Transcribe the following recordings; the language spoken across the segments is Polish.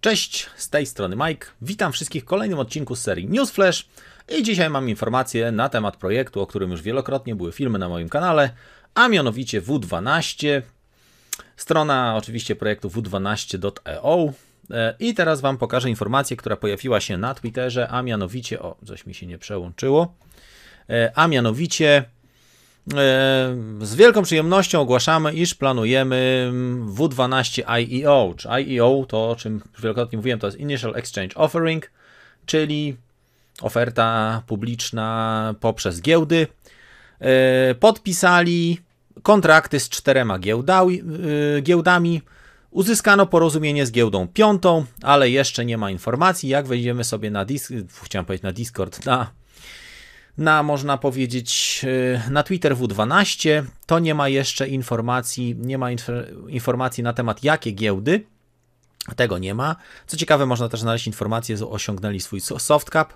Cześć, z tej strony Mike. Witam wszystkich w kolejnym odcinku z serii Newsflash. I dzisiaj mam informacje na temat projektu, o którym już wielokrotnie były filmy na moim kanale, a mianowicie W12. Strona oczywiście projektu w12.io. E e, I teraz Wam pokażę informację, która pojawiła się na Twitterze, a mianowicie. O, coś mi się nie przełączyło. E, a mianowicie E, z wielką przyjemnością ogłaszamy, iż planujemy W12 IEO, czy IEO to, o czym wielokrotnie mówiłem, to jest Initial Exchange Offering, czyli oferta publiczna poprzez giełdy. E, podpisali kontrakty z czterema e, giełdami, Uzyskano porozumienie z giełdą piątą, ale jeszcze nie ma informacji. Jak wejdziemy sobie na, Discord. chciałem powiedzieć na Discord, na, na można powiedzieć Y, na Twitter W12. To nie ma jeszcze informacji, nie ma inf informacji na temat jakie giełdy. Tego nie ma. Co ciekawe, można też znaleźć informacje, że osiągnęli swój soft cap.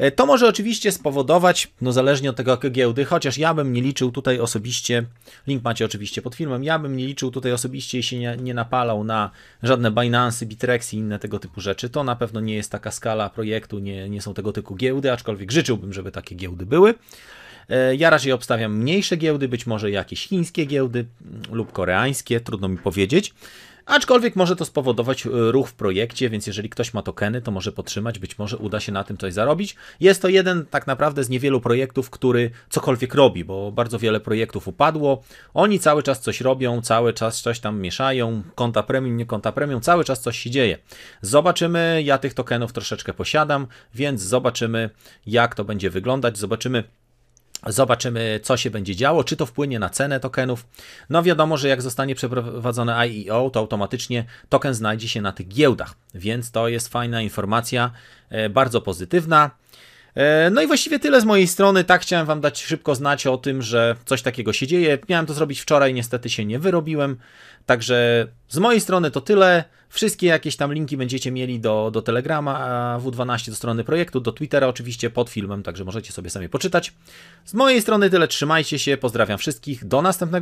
Y, to może oczywiście spowodować, no zależnie od tego, jakie giełdy, chociaż ja bym nie liczył tutaj osobiście, link macie oczywiście pod filmem, ja bym nie liczył tutaj osobiście i się nie, nie napalał na żadne Binance, Bitrex i inne tego typu rzeczy. To na pewno nie jest taka skala projektu, nie, nie są tego typu giełdy, aczkolwiek życzyłbym, żeby takie giełdy były. E, ja raczej obstawiam mniejsze giełdy, być może jakieś chińskie giełdy mm, lub koreańskie, trudno mi powiedzieć. Aczkolwiek może to spowodować e, ruch w projekcie, więc jeżeli ktoś ma tokeny, to może potrzymać, być może uda się na tym coś zarobić. Jest to jeden tak naprawdę z niewielu projektów, który cokolwiek robi, bo bardzo wiele projektów upadło. Oni cały czas coś robią, cały czas coś tam mieszają, konta premium, nie konta premium, cały czas coś się dzieje. Zobaczymy, ja tych tokenów troszeczkę posiadam, więc zobaczymy jak to będzie wyglądać, zobaczymy Zobaczymy, co się będzie działo, czy to wpłynie na cenę tokenów. No wiadomo, że jak zostanie przeprowadzone IEO, to automatycznie token znajdzie się na tych giełdach, więc to jest fajna informacja, e, bardzo pozytywna. E, no i właściwie tyle z mojej strony. Tak chciałem Wam dać szybko znać o tym, że coś takiego się dzieje. Miałem to zrobić wczoraj, niestety się nie wyrobiłem. Także z mojej strony to tyle. Wszystkie jakieś tam linki będziecie mieli do, do Telegrama W12, do strony projektu, do Twittera oczywiście pod filmem, także możecie sobie sami poczytać. Z mojej strony tyle. Trzymajcie się. Pozdrawiam wszystkich. Do następnego.